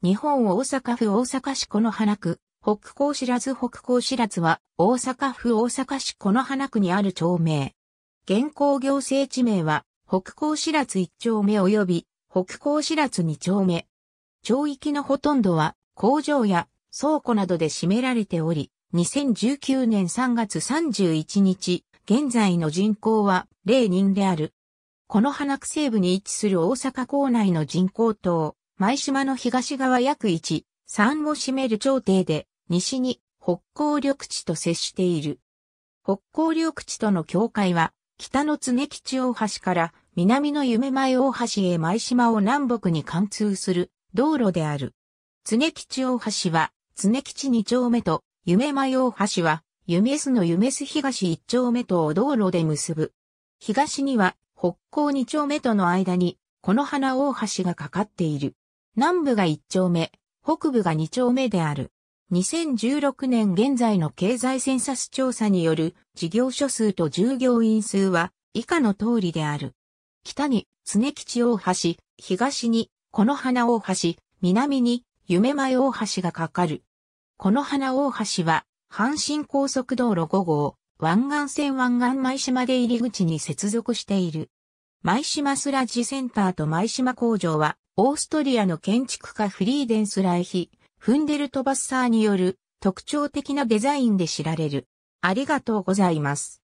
日本大阪府大阪市この花区、北高知らず北高知らずは大阪府大阪市この花区にある町名。現行行政地名は北高知らず1丁目及び北高知らず2丁目。町域のほとんどは工場や倉庫などで占められており、2019年3月31日、現在の人口は0人である。この花区西部に位置する大阪港内の人口等。前島の東側約1、3を占める朝廷で、西に北高緑地と接している。北高緑地との境界は、北の常吉大橋から南の夢前大橋へ前島を南北に貫通する道路である。常吉大橋は、常吉二丁目と夢前大橋は、夢洲の夢洲東一丁目とを道路で結ぶ。東には北高二丁目との間に、この花大橋がかかっている。南部が1丁目、北部が2丁目である。2016年現在の経済センサス調査による事業所数と従業員数は以下の通りである。北に常吉大橋、東にこの花大橋、南に夢前大橋がかかる。この花大橋は阪神高速道路5号、湾岸線湾岸舞島で入り口に接続している。舞島スラジセンターと舞島工場はオーストリアの建築家フリーデンス・ライヒ、フンデルトバッサーによる特徴的なデザインで知られる。ありがとうございます。